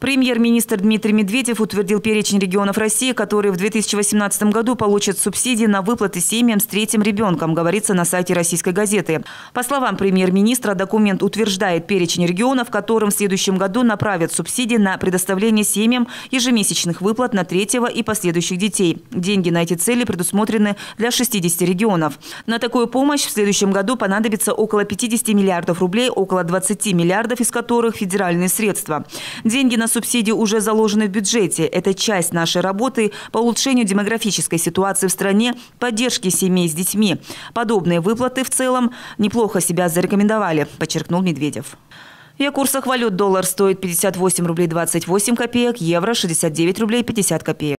Премьер-министр Дмитрий Медведев утвердил перечень регионов России, которые в 2018 году получат субсидии на выплаты семьям с третьим ребенком, говорится на сайте российской газеты. По словам премьер-министра, документ утверждает перечень регионов, которым в следующем году направят субсидии на предоставление семьям ежемесячных выплат на третьего и последующих детей. Деньги на эти цели предусмотрены для 60 регионов. На такую помощь в следующем году понадобится около 50 миллиардов рублей, около 20 миллиардов из которых федеральные средства. Деньги на субсидии уже заложены в бюджете. Это часть нашей работы по улучшению демографической ситуации в стране, поддержке семей с детьми. Подобные выплаты в целом неплохо себя зарекомендовали, подчеркнул Медведев. И о курсах валют доллар стоит 58 рублей 28 копеек, евро 69 рублей 50 копеек.